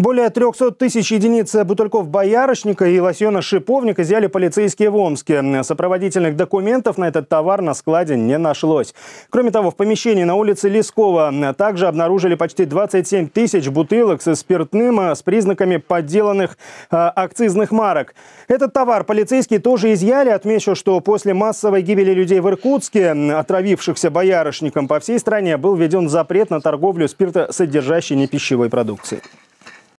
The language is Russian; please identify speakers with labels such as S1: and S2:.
S1: Более 300 тысяч единиц бутыльков боярышника и лосьона шиповника изъяли полицейские в Омске. Сопроводительных документов на этот товар на складе не нашлось. Кроме того, в помещении на улице Лескова также обнаружили почти 27 тысяч бутылок со спиртным э, с признаками подделанных э, акцизных марок. Этот товар полицейские тоже изъяли. Отмечу, что после массовой гибели людей в Иркутске, отравившихся боярышником, по всей стране был введен запрет на торговлю спиртосодержащей непищевой продукции.